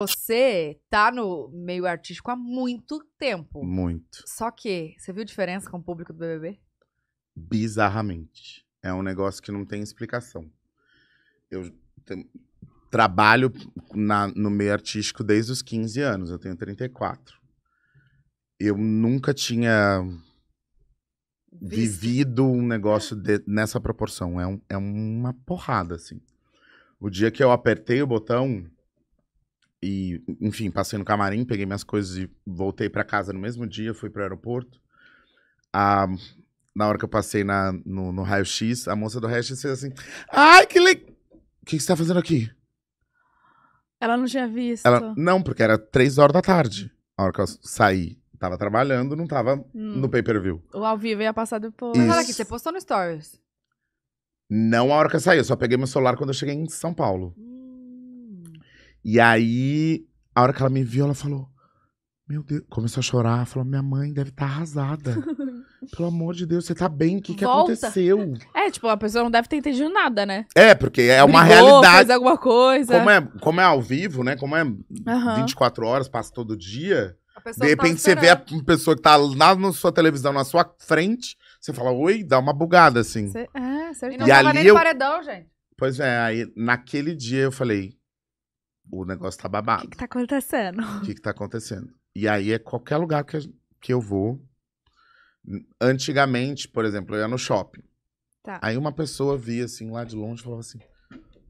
Você tá no meio artístico há muito tempo. Muito. Só que, você viu diferença com o público do BBB? Bizarramente. É um negócio que não tem explicação. Eu te, trabalho na, no meio artístico desde os 15 anos, eu tenho 34. Eu nunca tinha Visto. vivido um negócio de, nessa proporção. É, um, é uma porrada, assim. O dia que eu apertei o botão e, enfim, passei no camarim, peguei minhas coisas e voltei para casa no mesmo dia, fui pro aeroporto. a ah, na hora que eu passei na, no, no raio-x, a moça do raio-x fez assim: Ai, que legal! O que, que você tá fazendo aqui? Ela não tinha visto. Ela, não, porque era três horas da tarde. A hora que eu saí, tava trabalhando, não tava hum. no pay-per-view. O ao vivo ia passar depois. Mas olha aqui, você postou no Stories. Não a hora que eu saí, eu só peguei meu celular quando eu cheguei em São Paulo. E aí, a hora que ela me viu, ela falou: Meu Deus, começou a chorar. Falou: Minha mãe deve estar tá arrasada. Pelo amor de Deus, você tá bem? O que, que aconteceu? É, tipo, a pessoa não deve ter entendido nada, né? É, porque é Brigou, uma realidade. Fez alguma coisa. Como é, como é ao vivo, né? Como é uhum. 24 horas, passa todo dia. De tá repente você vê a pessoa que tá lá na sua televisão, na sua frente, você fala, oi, dá uma bugada, assim. Cê... Ah, é, certo. E não e tava ali nem eu... paredão, gente. Pois é, aí naquele dia eu falei, o negócio tá babado. O que, que tá acontecendo? O que, que tá acontecendo? E aí é qualquer lugar que, que eu vou. Antigamente, por exemplo, eu ia no shopping. Tá. Aí uma pessoa via assim lá de longe e falava assim: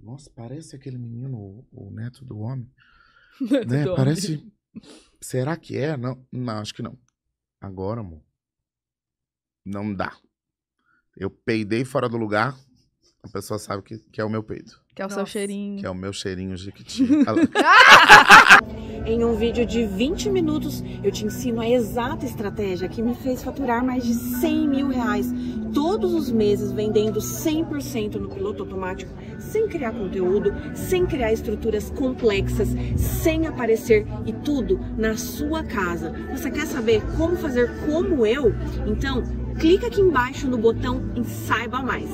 Nossa, parece aquele menino, o, o neto do homem. Neto né? Do parece. Homem. Será que é? Não, não, acho que não. Agora, amor, não dá. Eu peidei fora do lugar, a pessoa sabe que, que é o meu peito. Que é o Nossa. seu cheirinho. Que é o meu cheirinho jiquiti. em um vídeo de 20 minutos, eu te ensino a exata estratégia que me fez faturar mais de 100 mil reais todos os meses vendendo 100% no piloto automático, sem criar conteúdo, sem criar estruturas complexas, sem aparecer e tudo na sua casa. Você quer saber como fazer como eu? Então, clica aqui embaixo no botão e saiba mais.